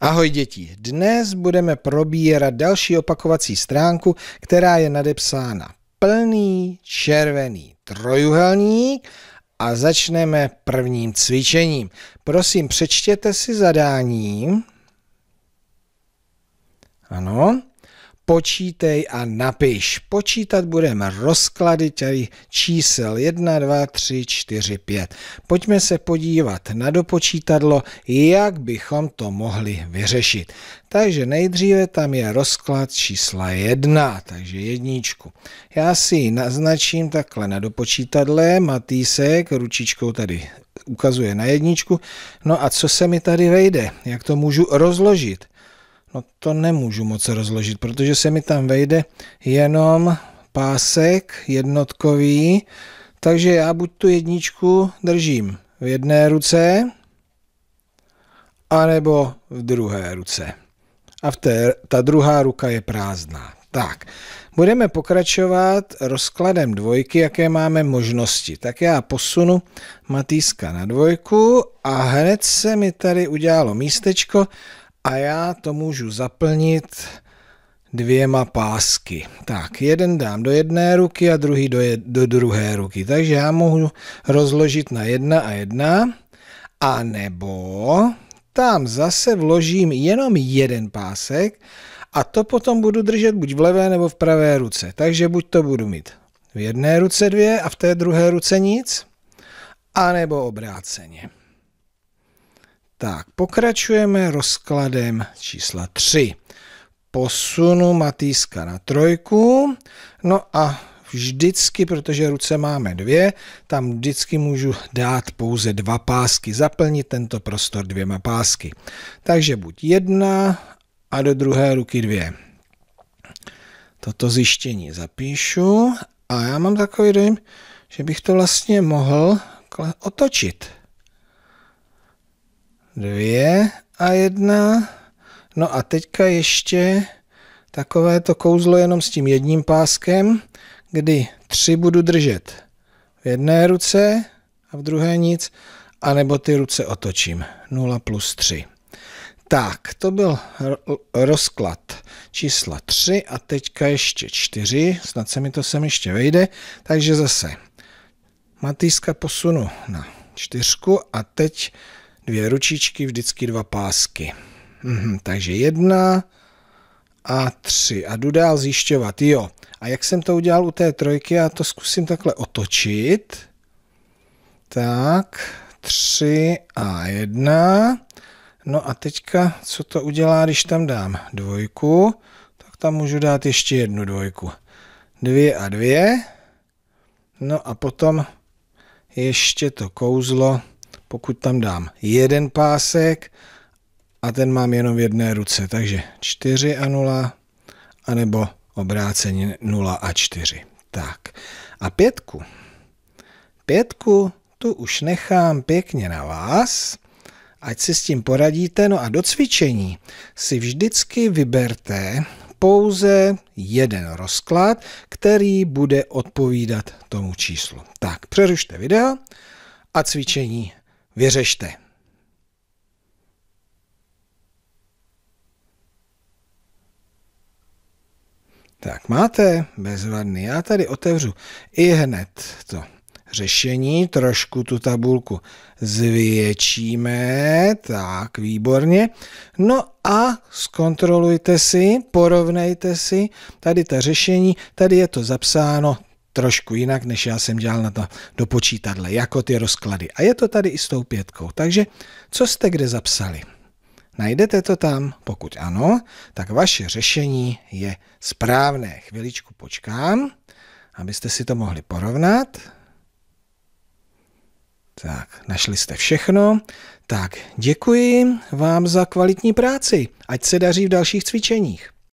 Ahoj děti, dnes budeme probírat další opakovací stránku, která je nadepsána plný červený trojuhelník a začneme prvním cvičením. Prosím, přečtěte si zadání. Ano počítej a napiš. Počítat budeme rozklady těch čísel 1, 2, 3, 4, 5. Pojďme se podívat na dopočítadlo, jak bychom to mohli vyřešit. Takže nejdříve tam je rozklad čísla 1, takže jedničku. Já si ji naznačím takhle na dopočítadle, Matýsek ručičkou tady ukazuje na jedničku. No a co se mi tady vejde? Jak to můžu rozložit? No to nemůžu moc rozložit, protože se mi tam vejde jenom pásek jednotkový, takže já buď tu jedničku držím v jedné ruce, anebo v druhé ruce. A v té, ta druhá ruka je prázdná. Tak, budeme pokračovat rozkladem dvojky, jaké máme možnosti. Tak já posunu Matýska na dvojku a hned se mi tady udělalo místečko a já to můžu zaplnit dvěma pásky. Tak, jeden dám do jedné ruky a druhý do, je, do druhé ruky. Takže já mohu rozložit na jedna a jedna. A nebo tam zase vložím jenom jeden pásek a to potom budu držet buď v levé nebo v pravé ruce. Takže buď to budu mít v jedné ruce dvě a v té druhé ruce nic, anebo obráceně. Tak, pokračujeme rozkladem čísla 3. Posunu Matýska na trojku. No a vždycky, protože ruce máme dvě, tam vždycky můžu dát pouze dva pásky, zaplnit tento prostor dvěma pásky. Takže buď jedna a do druhé ruky dvě. Toto zjištění zapíšu a já mám takový dojem, že bych to vlastně mohl otočit dvě a jedna. No a teďka ještě takové to kouzlo jenom s tím jedním páskem, kdy tři budu držet v jedné ruce a v druhé nic, anebo ty ruce otočím. 0 plus 3. Tak, to byl rozklad čísla 3 a teďka ještě 4, snad se mi to sem ještě vejde, takže zase Matýska posunu na čtyřku a teď dvě ručičky, vždycky dva pásky. Mhm, takže jedna a tři. A jdu dál zjišťovat. Jo. A jak jsem to udělal u té trojky, já to zkusím takhle otočit. Tak, tři a jedna. No a teďka, co to udělá, když tam dám dvojku, tak tam můžu dát ještě jednu dvojku. Dvě a dvě. No a potom ještě to kouzlo pokud tam dám jeden pásek a ten mám jenom v jedné ruce. Takže 4 a 0, anebo obráceně 0 a 4. Tak a pětku. Pětku tu už nechám pěkně na vás, ať si s tím poradíte. No a do cvičení si vždycky vyberte pouze jeden rozklad, který bude odpovídat tomu číslu. Tak, přerušte video a cvičení vyřešte. Tak máte, bezvadný. Já tady otevřu i hned to řešení, trošku tu tabulku zvětšíme, tak výborně. No a zkontrolujte si, porovnejte si, tady ta řešení, tady je to zapsáno trošku jinak, než já jsem dělal na to do počítadle, jako ty rozklady. A je to tady i s tou pětkou. Takže co jste kde zapsali? Najdete to tam? Pokud ano, tak vaše řešení je správné. Chviličku počkám, abyste si to mohli porovnat. Tak, našli jste všechno. Tak, děkuji vám za kvalitní práci. Ať se daří v dalších cvičeních.